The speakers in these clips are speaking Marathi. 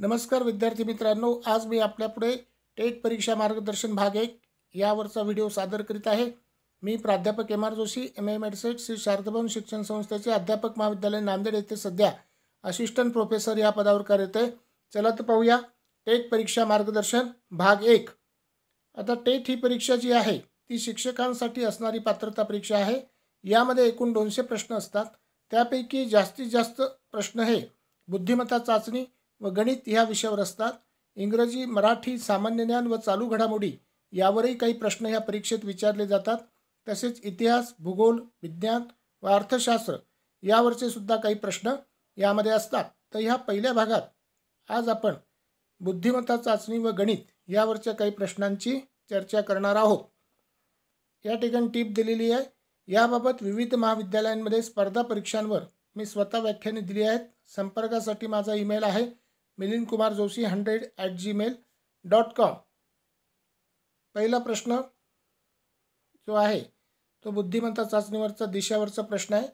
नमस्कार विद्यार्थी मित्रांनो आज मी आपल्यापुढे टेट परीक्षा मार्गदर्शन भाग एक यावरचा व्हिडिओ सादर करीत आहे मी प्राध्यापक M R Joshi M M एडसेट श्री शारदाभवन शिक्षण संस्थेचे अध्यापक महाविद्यालय नांदेड येथे सध्या असिस्टंट प्रोफेसर या पदावर कार्यरत आहे चला तर पाहूया टेट परीक्षा मार्गदर्शन भाग एक आता टेट ही परीक्षा जी आहे ती शिक्षकांसाठी असणारी पात्रता परीक्षा आहे यामध्ये एकूण दोनशे प्रश्न असतात त्यापैकी जास्तीत जास्त प्रश्न हे बुद्धिमत्ता चाचणी व गणित ह्या विषयावर असतात इंग्रजी मराठी सामान्य ज्ञान व चालू घडामोडी यावरही काही प्रश्न ह्या परीक्षेत विचारले जातात तसेच इतिहास भूगोल विज्ञान व अर्थशास्त्र यावरचे सुद्धा काही प्रश्न यामध्ये असतात तर ह्या पहिल्या भागात आज आपण बुद्धिमत्ता चाचणी व गणित यावरच्या काही प्रश्नांची चर्चा करणार आहोत या ठिकाणी टीप दिलेली आहे याबाबत विविध महाविद्यालयांमध्ये स्पर्धा परीक्षांवर मी स्वतः व्याख्याने दिली आहेत संपर्कासाठी माझा ईमेल आहे Milind Kumar Joshi hundred at Gmail dot com पहिला प्रश्न जो आहे तो बुद्धिमत्ता चाचणीवरचा दिशावरचा प्रश्न आहे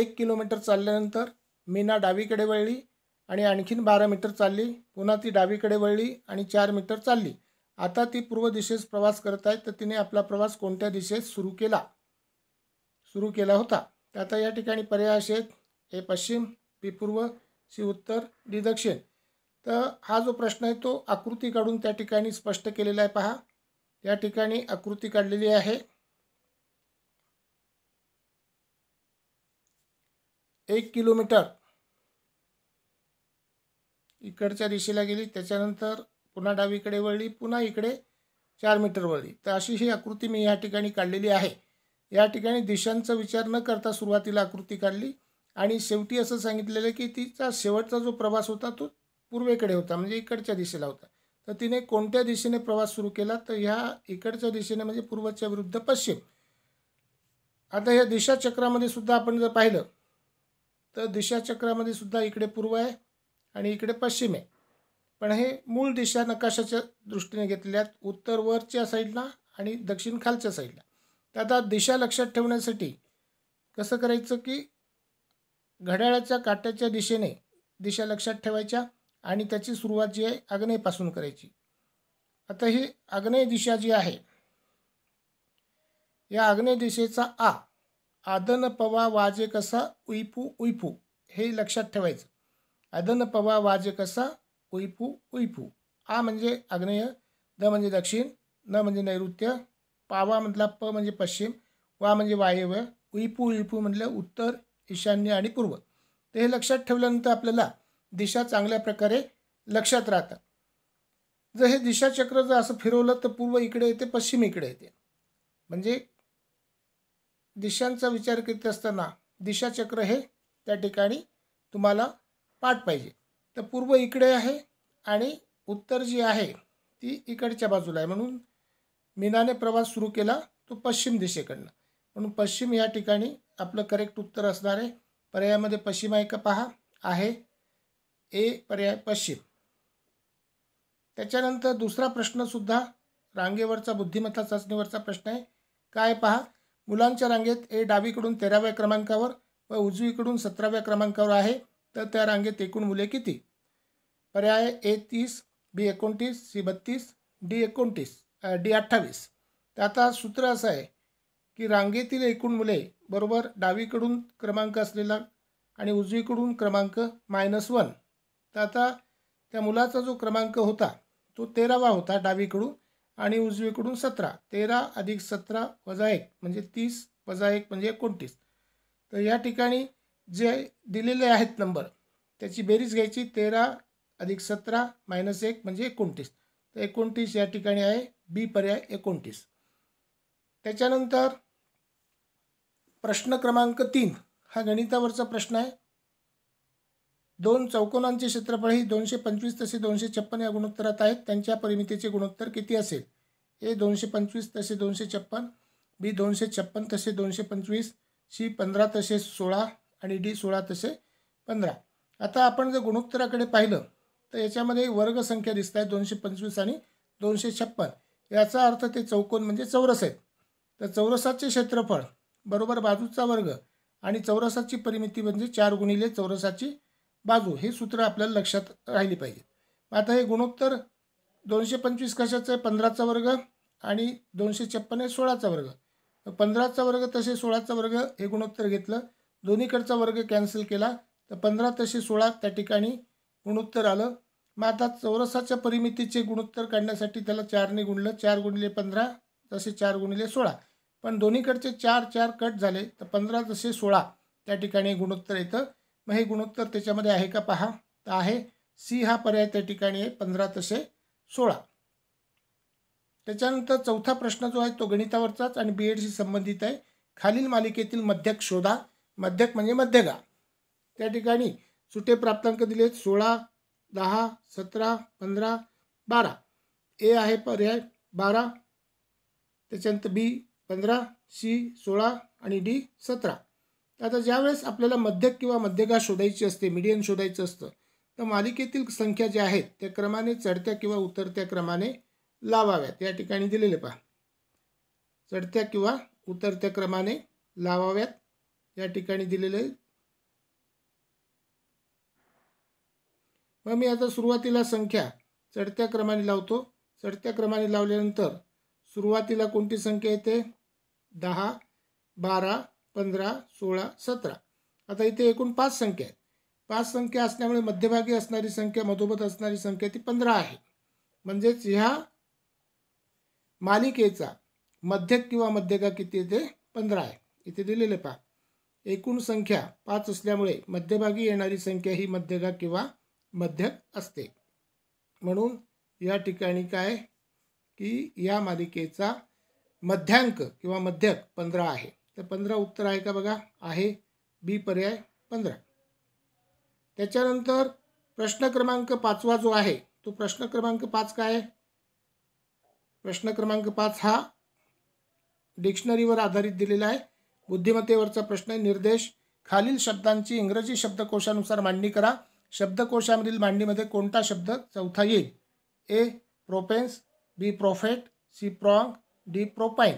एक किलोमीटर चालल्यानंतर मीना डावीकडे वळली आणि आणखीन बारा मीटर चालली पुन्हा ती डावीकडे वळली आणि चार मीटर चालली आता ती पूर्व दिशेस प्रवास करत आहे तर तिने आपला प्रवास कोणत्या दिशेस सुरू केला सुरू केला होता आता या ठिकाणी पर्याय असे ए पश्चिम बी पूर्व सी उत्तर डी दक्षिण तर हा जो प्रश्न आहे तो आकृती काढून त्या ठिकाणी स्पष्ट केलेला आहे पहा या ठिकाणी आकृती काढलेली आहे एक किलोमीटर इकडच्या दिशेला गेली त्याच्यानंतर पुन्हा डावीकडे वळली पुन्हा इकडे चार मीटर वळली तर अशी ही आकृती मी या ठिकाणी काढलेली आहे या ठिकाणी दिशांचा विचार न करता सुरुवातीला आकृती काढली आणि शेवटी असं सांगितलेलं की तिचा शेवटचा जो प्रवास होता तो पूर्वेकडे होता म्हणजे इकडच्या दिशेला होता तर तिने कोणत्या दिशेने प्रवास सुरू केला तर ह्या इकडच्या दिशेने म्हणजे पूर्वच्या विरुद्ध पश्चिम आता या दिशाचक्रामध्ये सुद्धा आपण जर पाहिलं तर दिशाचक्रामध्ये सुद्धा इकडे पूर्व आहे आणि इकडे पश्चिम आहे पण हे मूळ दिशा नकाशाच्या दृष्टीने घेतल्यात उत्तर वरच्या साईडला आणि दक्षिण खालच्या साईडला तर आता दिशा लक्षात ठेवण्यासाठी कसं करायचं की घड्याळाच्या काट्याच्या दिशेने दिशा लक्षात ठेवायच्या आणि त्याची सुरुवात जी आहे आग्नेयपासून करायची आता ही आग्नेय दिशा जी आहे या आग्नेय दिशेचा आ आदन पवा वाजे कसा उईपू उईपू हे लक्षात ठेवायचं आदन पवा वाजे कसा उईपू उईपू आ म्हणजे आग्नेय द म्हणजे दक्षिण न म्हणजे नैऋत्य पावा म्हटला प म्हणजे पश्चिम वा म्हणजे वायव्य उईपू उईपू म्हटलं उत्तर ईशान्य आणि पूर्व तर हे लक्षात ठेवल्यानंतर आपल्याला दिशा चांगल्या प्रकारे लक्षात राहतात जर हे दिशाचक्र जर असं फिरवलं तर पूर्व इकडे येते पश्चिम इकडे येते म्हणजे दिशांचा विचार करीत असताना दिशाचक्र हे त्या ठिकाणी तुम्हाला पाठ पाहिजे तर पूर्व इकडे आहे आणि उत्तर जी आहे ती इकडच्या बाजूला आहे म्हणून मीनाने प्रवास सुरू केला तो पश्चिम दिशेकडनं म्हणून पश्चिम या ठिकाणी आपलं करेक्ट उत्तर असणार आहे पर्यायामध्ये पश्चिम आहे का पहा आहे ए पर्याय पश्चिम त्याच्यानंतर दुसरा प्रश्नसुद्धा रांगेवरचा बुद्धिमत्ता चाचणीवरचा प्रश्न आहे काय पहा मुलांच्या रांगेत ए डावीकडून तेराव्या क्रमांकावर व उजवीकडून सतराव्या क्रमांकावर आहे तर त्या रांगेत एकूण मुले किती पर्याय ए तीस बी एकोणतीस सी बत्तीस डी एकोणतीस डी अठ्ठावीस तर आता सूत्र असं आहे की रांगेतील एकूण मुले बरोबर डावीकडून क्रमांक असलेला आणि उजवीकडून क्रमांक मायनस वन तर आता त्या मुलाचा जो क्रमांक होता तो तेरावा होता डावीकडून आणि उजवीकडून सतरा तेरा अधिक सतरा वजा एक म्हणजे तीस वजा एक म्हणजे एकोणतीस तर या ठिकाणी जे दिलेले आहेत नंबर त्याची बेरीज घ्यायची तेरा अधिक सतरा मायनस एक म्हणजे एकोणतीस तर एकोणतीस या ठिकाणी आहे बी पर्याय एकोणतीस त्याच्यानंतर प्रश्न क्रमांक तीन हा गणितावरचा प्रश्न आहे दोन चौकोनांचे क्षेत्रफळ ही दोनशे पंचवीस तसे दोनशे छप्पन या गुणोत्तरात आहेत त्यांच्या परिमितीचे गुणोत्तर किती असेल ए दोनशे पंचवीस तसे दोनशे छप्पन बी दोनशे छप्पन तसे दोनशे पंचवीस सी पंधरा तसे सोळा आणि डी सोळा तसे पंधरा आता आपण जर गुणोत्तराकडे पाहिलं तर याच्यामध्ये वर्गसंख्या दिसत आहे दोनशे पंचवीस आणि दोनशे छप्पन याचा अर्थ ते चौकोन म्हणजे चौरस आहेत तर चौरसाचे क्षेत्रफळ बरोबर बाजूचा वर्ग आणि चौरसाची परिमिती म्हणजे चार गुणिले चौरसाची बाजू हे सूत्र आपल्याला लक्षात राहिली पाहिजे आता हे गुणोत्तर दोनशे पंचवीस कशाचं आहे पंधराचा वर्ग आणि दोनशे छप्पन आहे सोळाचा वर्ग पंधराचा वर्ग तसे सोळाचा वर्ग हे गुणोत्तर घेतलं दोन्हीकडचा वर्ग कॅन्सल केला तर पंधरा तसे सोळा त्या ठिकाणी गुणोत्तर आलं मग आता चौरसाच्या परिमितीचे गुणोत्तर काढण्यासाठी त्याला चारने गुणलं चार गुणिले पंधरा तसे चार गुणिले सोळा पण दोन्हीकडचे चार चार कट झाले तर पंधरा तसे सोळा त्या ठिकाणी गुणोत्तर येतं मग हे गुणोत्तर त्याच्यामध्ये आहे का पहा तर आहे सी हा पर्याय त्या ठिकाणी आहे पंधरा तसे सोळा त्याच्यानंतर चौथा प्रश्न जो आहे तो गणितावरचाच आणि बी एडशी संबंधित आहे खालील मालिकेतील मध्यक शोधा मध्यक म्हणजे मध्यगा त्या ठिकाणी सुटे प्राप्तांक दिले सोळा दहा सतरा पंधरा बारा ए आहे पर्याय बारा त्याच्यानंतर बी पंधरा सी सोळा आणि डी सतरा आता ज्यावेळेस आपल्याला मध्यक किंवा मध्यगा शोधायची असते मिडियन शोधायचं असतं तर मालिकेतील संख्या ज्या आहेत त्या क्रमाने चढत्या किंवा उतरत्या क्रमाने लावाव्यात या ठिकाणी दिलेले पहा चढत्या किंवा उतरत्या क्रमाने लावाव्यात या ठिकाणी दिलेले मग मी आता सुरुवातीला संख्या चढत्या क्रमाने लावतो चढत्या क्रमाने लावल्यानंतर सुरुवातीला कोणती संख्या येते दहा बारा पंधरा सोळा सतरा आता इथे एकूण पाच संख्या आहेत पाच संख्या असल्यामुळे मध्यभागी असणारी संख्या मधोमध असणारी संख्या ती पंधरा आहे म्हणजेच ह्या मालिकेचा मध्यक किंवा मध्यका किती येते पंधरा आहे इथे दिलेले पहा एकूण संख्या पाच असल्यामुळे मध्यभागी येणारी संख्या ही मध्यगा किंवा मध्यक असते म्हणून या ठिकाणी काय की या मालिकेचा मध्यांक किंवा मध्यक पंधरा आहे तर पंधरा उत्तर आहे का बघा आहे बी पर्याय पंधरा त्याच्यानंतर प्रश्न क्रमांक पाचवा जो आहे तो प्रश्न क्रमांक पाच काय आहे प्रश्न क्रमांक पाच हा डिक्शनरीवर आधारित दिलेला आहे बुद्धिमत्तेवरचा प्रश्न निर्देश खालील शब्दांची इंग्रजी शब्दकोशानुसार मांडणी करा शब्दकोशामधील मांडणीमध्ये कोणता शब्द चौथा येईल A propense B prophet C prong D propyne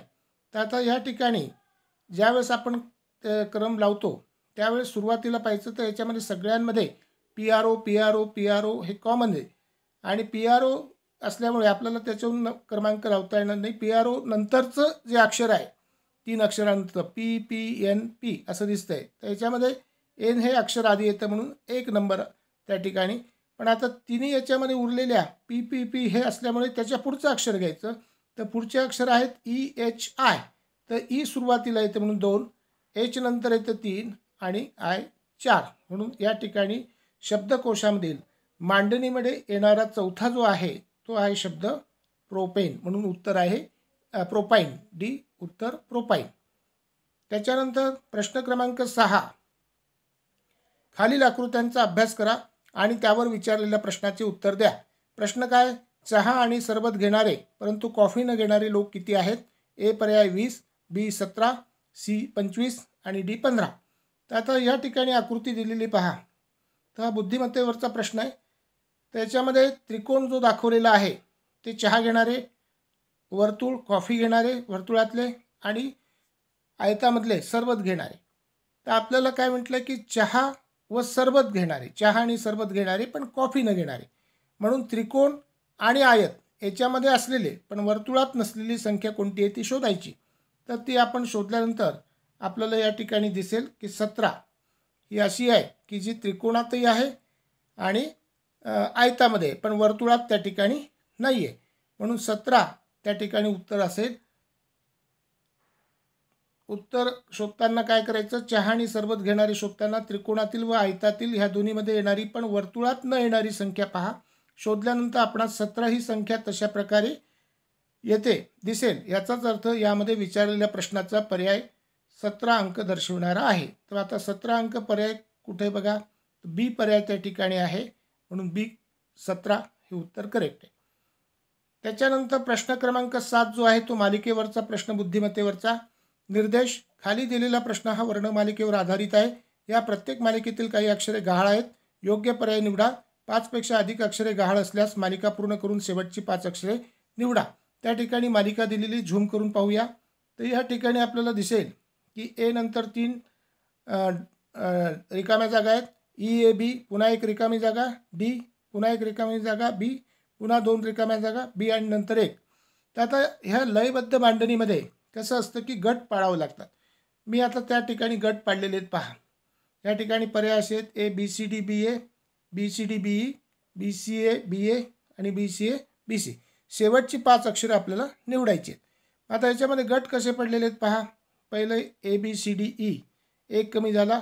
तर आता ह्या ठिकाणी ज्यावेळेस आपण क्रम लावतो त्यावेळेस सुरुवातीला पाहिजे तर याच्यामध्ये सगळ्यांमध्ये P R O P R O P R O हे कॉमन आहे आणि पी आर ओ असल्यामुळे आपल्याला त्याच्यावरून क्रमांक लावता येणार नाही पी आर ओ नंतरचं जे अक्षर आहे तीन अक्षरांचं पी पी एन पी असं दिसतं आहे तर याच्यामध्ये एन हे अक्षर आधी येतं म्हणून एक नंबर त्या ठिकाणी पण आता तिन्ही याच्यामध्ये उरलेल्या पी पी पी हे असल्यामुळे त्याच्या पुढचं अक्षर घ्यायचं तर पुढचे अक्षर आहेत ई एच आय तर ई e सुरुवातीला येतं म्हणून दोन एच नंतर येतं तीन आणि आय चार म्हणून या ठिकाणी शब्दकोशामधील मांडणीमध्ये येणारा चौथा जो आहे तो आहे शब्द प्रोपेन म्हणून उत्तर आहे प्रोपाईन डी उत्तर प्रोपाईन त्याच्यानंतर प्रश्न क्रमांक सहा खालील आकृत्यांचा अभ्यास करा आणि त्यावर विचारलेल्या प्रश्नाचे उत्तर द्या प्रश्न काय चहा आणि सरबत घेणारे परंतु कॉफी न घेणारे लोक किती आहेत ए पर्याय वीस बी सतरा सी पंचवीस आणि डी पंधरा तर आता या ठिकाणी आकृती दिलेली पहा तर हा बुद्धिमत्तेवरचा प्रश्न आहे त्याच्यामध्ये त्रिकोण जो दाखवलेला आहे ते चहा घेणारे वर्तुळ कॉफी घेणारे वर्तुळातले आणि आयतामधले सरबत घेणारे तर आपल्याला काय म्हटलं की चहा व सरबत घेणारे चहा आणि सरबत घेणारे पण कॉफी न घेणारे म्हणून त्रिकोण आणि आयत याच्यामध्ये असलेले पण वर्तुळात नसलेली संख्या कोणती आहे ती शोधायची तर ती आपण शोधल्यानंतर आपल्याला या ठिकाणी दिसेल की सतरा ही अशी आहे की जी त्रिकोणातही आहे आणि आयतामध्ये पण वर्तुळात त्या ठिकाणी नाही आहे म्हणून सतरा त्या ठिकाणी उत्तर असेल उत्तर शोधताना काय करायचं चहा आणि सरबत घेणारी शोधताना त्रिकोणातील व आयतातील ह्या दोन्हीमध्ये येणारी पण वर्तुळात न येणारी संख्या पहा शोधल्यानंतर आपणास सतरा ही संख्या तशा प्रकारे येते दिसेल याचाच अर्थ यामध्ये विचारलेल्या प्रश्नाचा पर्याय सतरा अंक दर्शवणारा आहे तर आता सतरा अंक पर्याय कुठे बघा बी पर्याय त्या ठिकाणी आहे म्हणून बी सतरा हे उत्तर करेक्ट आहे त्याच्यानंतर प्रश्न क्रमांक सात जो आहे तो मालिकेवरचा प्रश्न बुद्धिमत्तेवरचा निर्देश खाली दिलेला प्रश्न हा वर्णमालिकेवर आधारित आहे या प्रत्येक मालिकेतील काही अक्षरे गहाळ आहेत योग्य पर्याय निवडा पाचपेक्षा अधिक अक्षरे गहाळ असल्यास मालिका पूर्ण करून शेवटची पाच अक्षरे निवडा त्या ठिकाणी मालिका दिलेली झूम करून पाहूया तर या ठिकाणी आपल्याला दिसेल की ए नंतर तीन रिकाम्या जागा आहेत ई ए बी पुन्हा एक रिकामी जागा डी पुन्हा एक रिकामी जागा बी पुन्हा दोन रिकाम्या जागा बी आणि नंतर एक तर आता ह्या लयबद्ध मांडणीमध्ये कसं असतं की गट पाळावं लागतात मी आता त्या ठिकाणी गट पाडलेले आहेत पहा या ठिकाणी पर्याय असे आहेत A B C D B A B C D B E B C A B A आणि B C A B C शेवटची पाच अक्षरं आपल्याला निवडायची आहेत आता याच्यामध्ये गट कसे पडलेले आहेत पहा पहिलं A B C D E एक कमी झाला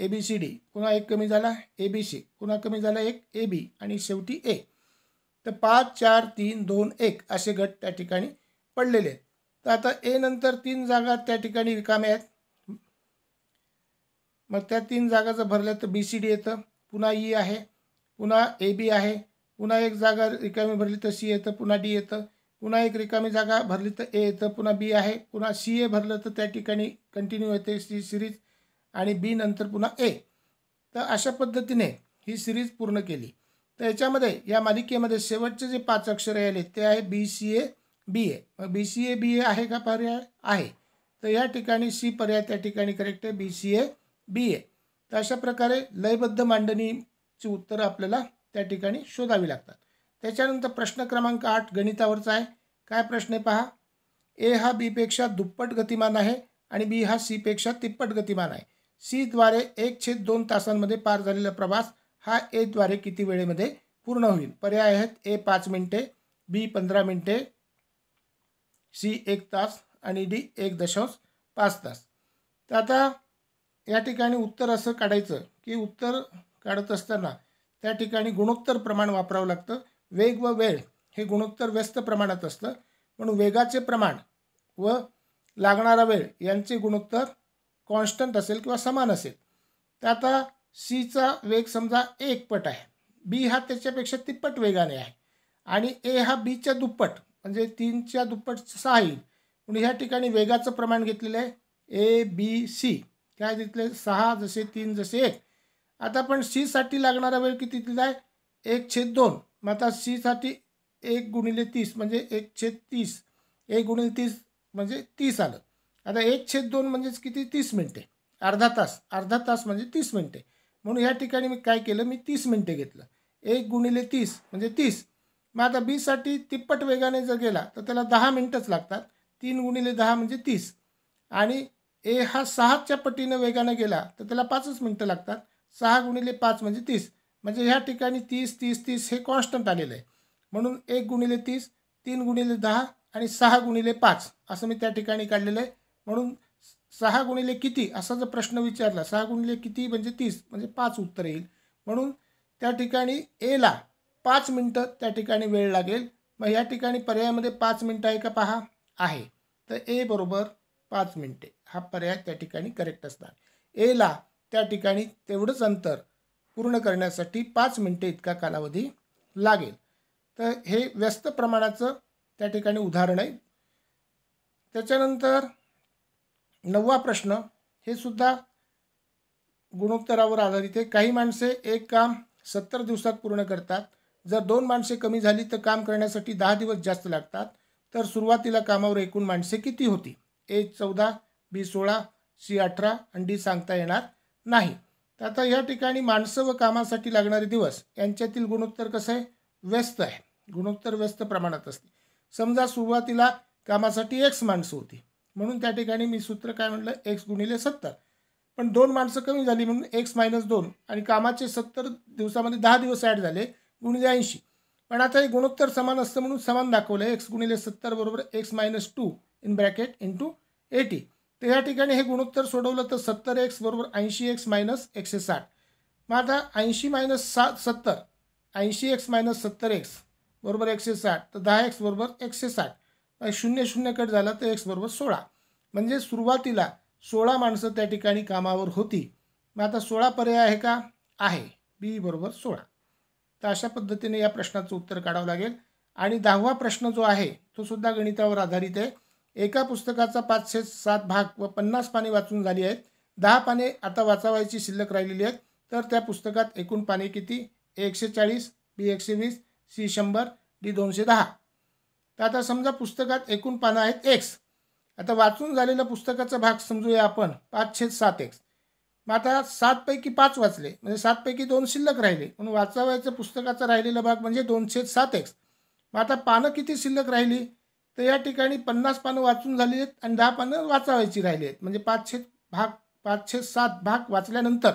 ए बी सी डी पुन्हा एक कमी झाला ए बी सी पुन्हा कमी झाला एक ए बी आणि शेवटी ए तर पाच चार तीन दोन एक असे गट त्या ठिकाणी पडलेले आहेत तर आता ए नंतर तीन जागा त्या ठिकाणी रिकाम्या आहेत मग त्या तीन जागा जर भरल्या तर बी सी डी येतं पुन्हा ई e आहे पुन्हा ए बी आहे पुन्हा एक जागा रिकामी भरली तर सी येतं पुन्हा डी येतं पुन्हा एक रिकामी जागा भरली तर ए येतं पुन्हा बी आहे पुन्हा सी ए भरलं तर त्या ठिकाणी कंटिन्यू येते सी सिरीज आणि बी नंतर पुन्हा ए तर अशा पद्धतीने ही सिरीज पूर्ण केली तर याच्यामध्ये या मालिकेमध्ये शेवटचे जे पाच अक्षर आले ते आहे बी सी ए बी ए मग बी सी ए बी ए आहे का पर्याय आहे तर या ठिकाणी सी पर्याय त्या ठिकाणी करेक्ट आहे बी सी ए बी ए तर अशा प्रकारे लयबद्ध मांडणीची उत्तरं आपल्याला त्या ठिकाणी शोधावी लागतात त्याच्यानंतर प्रश्न क्रमांक आठ गणितावरचा आहे काय प्रश्न आहे पहा ए हा बीपेक्षा दुप्पट गतिमान आहे आणि बी हा सीपेक्षा तिप्पट गतिमान आहे सीद्वारे एक छेद दोन तासांमध्ये पार झालेला प्रवास हा एद्वारे किती वेळेमध्ये पूर्ण होईल पर्याय आहेत ए पाच मिनटे बी पंधरा मिनटे सी एक तास आणि डी एक दशांश पाच तास तर आता या ठिकाणी उत्तर असं काढायचं की उत्तर काढत असताना त्या ठिकाणी गुणोत्तर प्रमाण वापरावं लागतं वेग व वेळ हे गुणोत्तर व्यस्त प्रमाणात असतं म्हणून वेगाचे प्रमाण व लागणारा वेळ यांचे गुणोत्तर कॉन्स्टंट असेल किंवा समान असेल तर आता सीचा वेग समजा एक पट आहे बी हा त्याच्यापेक्षा तिप्पट वेगाने आहे आणि ए हा बीच्या दुप्पट म्हणजे तीनच्या दुप्पट सहा येईल म्हणून ह्या ठिकाणी वेगाचं प्रमाण घेतलेलं आहे ए बी सी काय घेतले सहा जसे तीन जसे एक आता आपण सीसाठी लागणारा वेळ किती दिला आहे एक छेद दोन मग आता सीसाठी एक गुणिले तीस म्हणजे एक छेद तीस एक गुणिले तीस म्हणजे तीस आलं आता एक छेद दोन म्हणजेच किती तीस मिनटे अर्धा तास अर्धा तास म्हणजे तीस मिनटे म्हणून ह्या ठिकाणी मी काय केलं मी तीस मिनटे घेतलं एक गुणिले तीस म्हणजे तीस मग आता बीसाठी तिप्पट वेगाने जर गेला तर त्याला दहा मिनटंच लागतात तीन गुणिले दहा म्हणजे तीस आणि ए हा सहाच्या पटीनं वेगानं गेला तर त्याला पाचच मिनटं लागतात सहा गुणिले पाच म्हणजे तीस म्हणजे ह्या ठिकाणी तीस तीस तीस हे कॉन्स्टंट आलेलं आहे म्हणून एक गुणिले तीस तीन गुणिले दहा आणि सहा गुणिले पाच असं मी त्या ठिकाणी काढलेलं आहे म्हणून सहा गुणिले किती असा जर प्रश्न विचारला सहा गुणिले किती म्हणजे तीस म्हणजे पाच उत्तर येईल म्हणून त्या ठिकाणी एला पाच मिनटं त्या ठिकाणी वेळ लागेल मग या ठिकाणी पर्यायामध्ये पाच मिनटं आहे का पहा आहे तर ए बरोबर पाच मिनटे हा पर्याय त्या ठिकाणी करेक्ट असणार एला त्या ठिकाणी तेवढंच अंतर पूर्ण करण्यासाठी पाच मिनटे इतका कालावधी लागेल तर हे व्यस्त प्रमाणाचं त्या ठिकाणी उदाहरण आहे त्याच्यानंतर नववा प्रश्न हे सुद्धा गुणोत्तरावर आधारित आहे काही माणसे एक काम सत्तर दिवसात पूर्ण करतात जर दोन माणसे कमी झाली तर काम करण्यासाठी दहा दिवस जास्त लागतात तर सुरुवातीला कामावर एकूण माणसे किती होती ए चौदा बी सोळा सी अठरा आणि डी सांगता येणार नाही तर आता या ठिकाणी माणसं व कामासाठी लागणारे दिवस यांच्यातील गुणोत्तर कसं आहे व्यस्त आहे गुणोत्तर व्यस्त प्रमाणात असते समजा सुरुवातीला कामासाठी एक्स माणसं होती म्हणून त्या ठिकाणी मी सूत्र काय म्हटलं एक्स गुणिले सत्तर पण दोन माणसं कमी झाली म्हणून एक्स मायनस दोन आणि कामाचे सत्तर दिवसामध्ये दहा दिवस ॲड झाले गुणिले ऐंशी पण आता हे गुणोत्तर समान असतं म्हणून समान दाखवलं आहे एक्स गुणिले सत्तर बरोबर X minus two in bracket into eighty तर या ठिकाणी हे गुणोत्तर सोडवलं तर सत्तर एक्स बरोबर ऐंशी एक्स मायनस एकशे साठ मग आता ऐंशी मायनस सा सत्तर ऐंशी एक्स मायनस सत्तर एक्स बरोबर एकशे साठ तर दहा एक्स बरोबर एकशे साठ शून्य शून्य कट झाला तर एक्स बरोबर सोळा म्हणजे सुरुवातीला सोळा माणसं त्या ठिकाणी कामावर होती मग आता सोळा पर्याय आहे का आहे बी बरोबर सोळा तर अशा पद्धतीने या प्रश्नाचं उत्तर काढावं लागेल आणि दहावा प्रश्न जो आहे तो सुद्धा गणितावर आधारित आहे एका पुस्तकाचा पाचशे सात भाग व पन्नास पाने वाचून झाली आहेत दहा पाने आता वाचावायची शिल्लक राहिलेली आहेत तर त्या पुस्तकात एकूण पाने किती एकशे चाळीस बी एकशे वीस सी शंभर डी दोनशे दहा तर आता समजा पुस्तकात एकूण पानं आहेत एक्स आता वाचून झालेल्या पुस्तकाचा भाग समजूया आपण पाचशे सात एक्स मग आता सातपैकी पाच वाचले म्हणजे सातपैकी दोन शिल्लक राहिले म्हणून वाचावायचं पुस्तकाचा राहिलेला भाग म्हणजे दोनशे सात एक्स मग आता पानं किती शिल्लक राहिली तर या ठिकाणी पन्नास पानं वाचून झाली आहेत आणि दहा पानं वाचावायची राहिली आहेत म्हणजे पाचशे भाग पाचशे सात भाग वाचल्यानंतर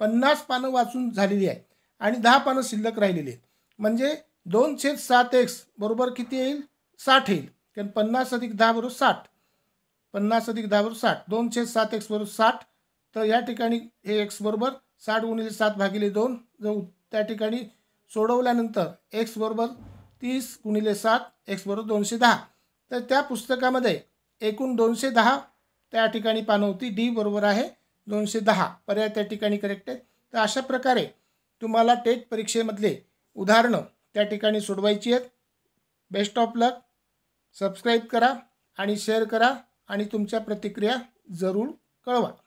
पन्नास पानं वाचून झालेली आहे आणि दहा पानं शिल्लक राहिलेली आहेत म्हणजे दोन छेद सात एक्स बरोबर किती येईल साठ येईल कारण पन्नास अधिक दहा बरोबर साठ पन्नास अधिक दहा बरोबर साठ दोन छेद सात एक्स बरोबर साठ तर या ठिकाणी हे एक्स बरोबर साठ गुणिले सात भागिले दोन जर त्या ठिकाणी सोडवल्यानंतर एक्स बरोबर तीस गुणिले सात एक्स बरोबर दोनशे दहा तर त्या पुस्तकामध्ये एकूण दोनशे दहा त्या ठिकाणी पानं होती डी बरोबर आहे दोनशे दहा पर्याय त्या ठिकाणी करेक्ट आहे तर अशा प्रकारे तुम्हाला टेट परीक्षेमधले उदाहरणं त्या ठिकाणी सोडवायची आहेत बेस्ट ऑफ लक सबस्क्राईब करा आणि शेअर करा आणि तुमच्या प्रतिक्रिया जरूर कळवा